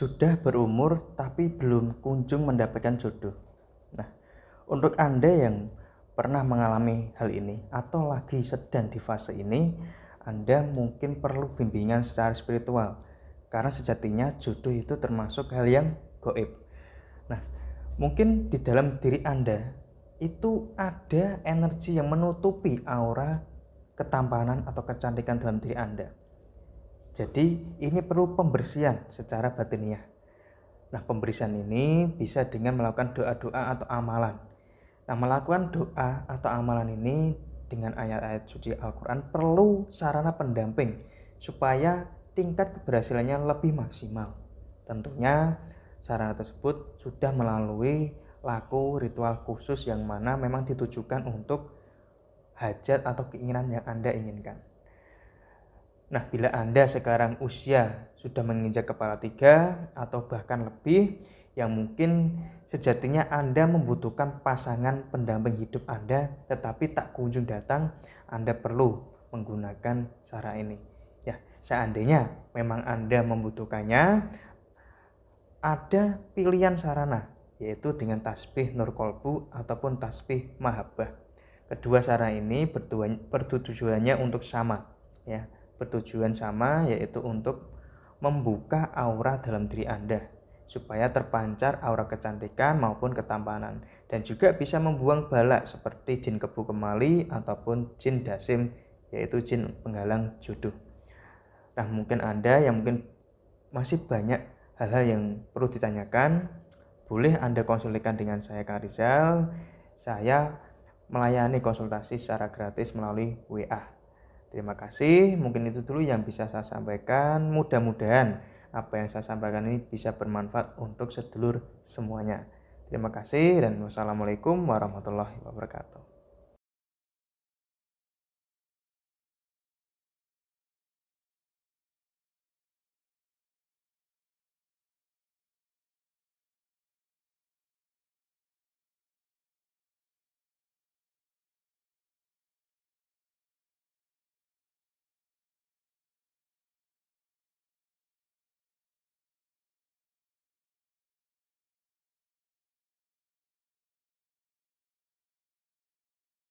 sudah berumur tapi belum kunjung mendapatkan jodoh. Nah, untuk Anda yang pernah mengalami hal ini atau lagi sedang di fase ini, Anda mungkin perlu bimbingan secara spiritual karena sejatinya jodoh itu termasuk hal yang goib. Nah, mungkin di dalam diri Anda itu ada energi yang menutupi aura ketampanan atau kecantikan dalam diri Anda. Jadi ini perlu pembersihan secara batiniah. Nah pembersihan ini bisa dengan melakukan doa-doa atau amalan. Nah melakukan doa atau amalan ini dengan ayat-ayat suci Al-Quran perlu sarana pendamping supaya tingkat keberhasilannya lebih maksimal. Tentunya sarana tersebut sudah melalui laku ritual khusus yang mana memang ditujukan untuk hajat atau keinginan yang Anda inginkan. Nah, bila Anda sekarang usia sudah menginjak kepala tiga atau bahkan lebih, yang mungkin sejatinya Anda membutuhkan pasangan pendamping hidup Anda, tetapi tak kunjung datang, Anda perlu menggunakan cara ini. Ya, seandainya memang Anda membutuhkannya, ada pilihan sarana, yaitu dengan tasbih Nur ataupun tasbih Mahabbah. Kedua sarana ini bertujuannya untuk sama, ya bertujuan sama yaitu untuk membuka aura dalam diri Anda supaya terpancar aura kecantikan maupun ketampanan dan juga bisa membuang bala seperti jin kebu kemali ataupun jin dasim yaitu jin penghalang jodoh. Nah, mungkin Anda yang mungkin masih banyak hal-hal yang perlu ditanyakan, boleh Anda konsultasikan dengan saya Kak Rizal. Saya melayani konsultasi secara gratis melalui WA Terima kasih, mungkin itu dulu yang bisa saya sampaikan. Mudah-mudahan apa yang saya sampaikan ini bisa bermanfaat untuk sedulur semuanya. Terima kasih dan wassalamualaikum warahmatullahi wabarakatuh.